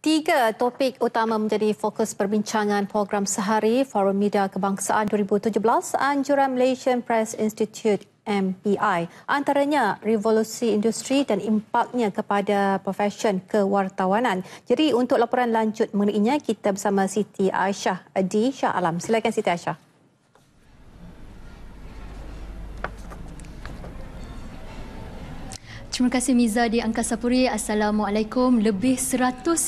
Tiga topik utama menjadi fokus perbincangan program sehari Forum Media Kebangsaan 2017 anjuran Malaysian Press Institute MPI. Antaranya revolusi industri dan impaknya kepada profesion kewartawanan. Jadi untuk laporan lanjut mengenainya kita bersama Siti Aisyah di Shah Alam. Silakan Siti Aisyah. Terima kasih Miza di Angkasa Puri. Assalamualaikum. Lebih 150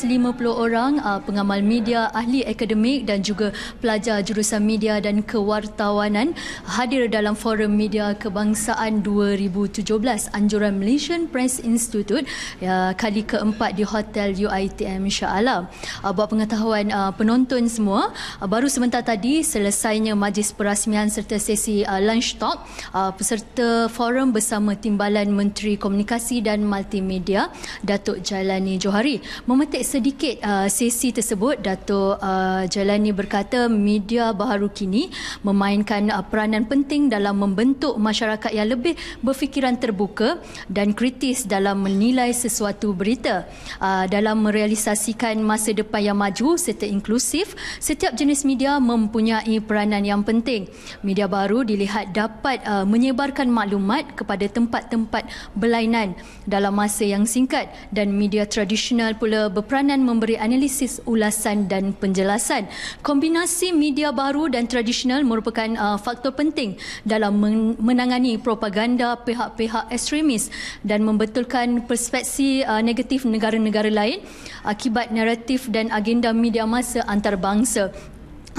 orang ah, pengamal media, ahli akademik dan juga pelajar jurusan media dan kewartawanan hadir dalam Forum Media Kebangsaan 2017 Anjuran Malaysian Press Institute ya, kali keempat di Hotel UITM InsyaAllah. Uh, buat pengetahuan ah, penonton semua, baru sebentar tadi selesainya majlis perasmian serta sesi lunch talk uh, peserta forum bersama Timbalan Menteri Komunikasi Komunikasi dan Multimedia Datuk Jalani Johari. Memetik sedikit uh, sesi tersebut, Datuk uh, Jalani berkata media baharu kini memainkan uh, peranan penting dalam membentuk masyarakat yang lebih berfikiran terbuka dan kritis dalam menilai sesuatu berita. Uh, dalam merealisasikan masa depan yang maju serta inklusif, setiap jenis media mempunyai peranan yang penting. Media baru dilihat dapat uh, menyebarkan maklumat kepada tempat-tempat berlainan pemilihan dalam masa yang singkat dan media tradisional pula berperanan memberi analisis ulasan dan penjelasan. Kombinasi media baru dan tradisional merupakan uh, faktor penting dalam men- menangani propaganda pihak-pihak ekstremis dan membetulkan perspektif uh, negatif negara-negara lain uh, akibat naratif dan agenda media masa antarabangsa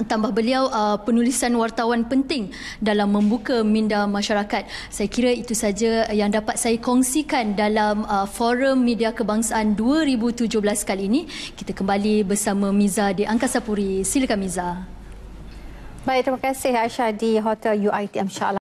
tambah beliau uh, penulisan wartawan penting dalam membuka minda masyarakat. Saya kira itu saja yang dapat saya kongsikan dalam uh, forum media kebangsaan 2017 kali ini. Kita kembali bersama Miza di Angkasa Puri. Silakan Miza. Baik, terima kasih Aisyah di Hotel UITM Shah.